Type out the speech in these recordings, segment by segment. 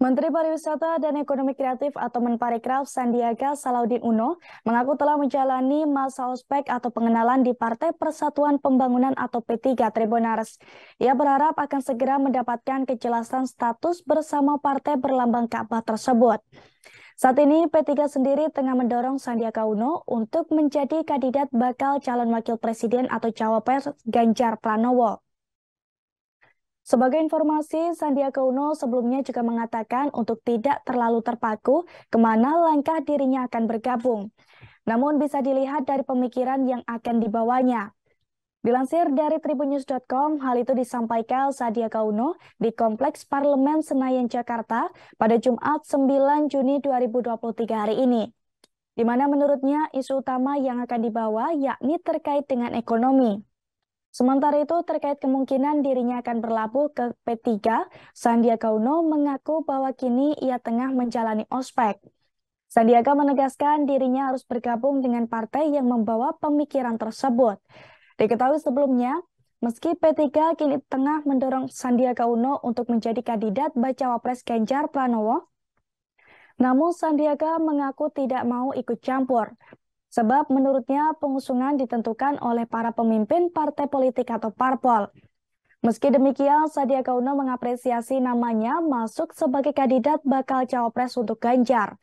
Menteri Pariwisata dan Ekonomi Kreatif atau Menparekraf Sandiaga Salahuddin Uno mengaku telah menjalani masa ospek atau pengenalan di Partai Persatuan Pembangunan atau P3 Tribunars. Ia berharap akan segera mendapatkan kejelasan status bersama partai berlambang Ka'bah tersebut. Saat ini P3 sendiri tengah mendorong Sandiaga Uno untuk menjadi kandidat bakal calon wakil presiden atau cawapres Ganjar Pranowo. Sebagai informasi, Sandiaga Uno sebelumnya juga mengatakan untuk tidak terlalu terpaku kemana langkah dirinya akan bergabung. Namun bisa dilihat dari pemikiran yang akan dibawanya. Dilansir dari tribunews.com, hal itu disampaikan Sandiaga Uno di Kompleks Parlemen Senayan Jakarta pada Jumat 9 Juni 2023 hari ini. Di mana menurutnya isu utama yang akan dibawa yakni terkait dengan ekonomi. Sementara itu, terkait kemungkinan dirinya akan berlabuh ke P3, Sandiaga Uno mengaku bahwa kini ia tengah menjalani ospek. Sandiaga menegaskan dirinya harus bergabung dengan partai yang membawa pemikiran tersebut. Diketahui sebelumnya, meski P3 kini tengah mendorong Sandiaga Uno untuk menjadi kandidat bacawa pres Ganjar Pranowo, namun Sandiaga mengaku tidak mau ikut campur. Sebab menurutnya pengusungan ditentukan oleh para pemimpin partai politik atau parpol. Meski demikian, Sadiaga Uno mengapresiasi namanya masuk sebagai kandidat bakal cawapres untuk Ganjar.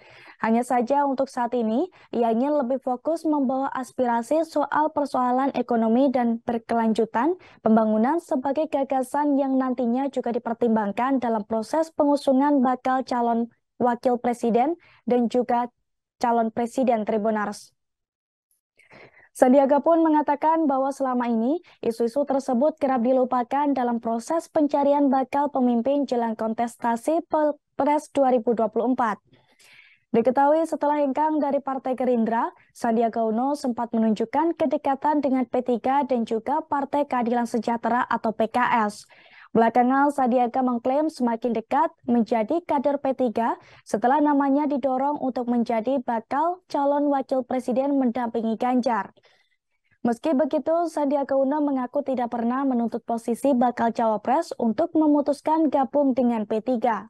Hanya saja untuk saat ini, ia ingin lebih fokus membawa aspirasi soal persoalan ekonomi dan berkelanjutan pembangunan sebagai gagasan yang nantinya juga dipertimbangkan dalam proses pengusungan bakal calon wakil presiden dan juga calon presiden Tribunars. Sandiaga pun mengatakan bahwa selama ini isu-isu tersebut kerap dilupakan dalam proses pencarian bakal pemimpin jelang kontestasi Pilpres 2024. Diketahui setelah hengkang dari Partai Gerindra, Sandiaga Uno sempat menunjukkan kedekatan dengan P3 dan juga Partai Keadilan Sejahtera atau PKS. Belakangan Sandiaga mengklaim semakin dekat menjadi kader P3 setelah namanya didorong untuk menjadi bakal calon wakil presiden mendampingi Ganjar. Meski begitu, Sandiaga Uno mengaku tidak pernah menuntut posisi bakal cawapres untuk memutuskan gabung dengan P3.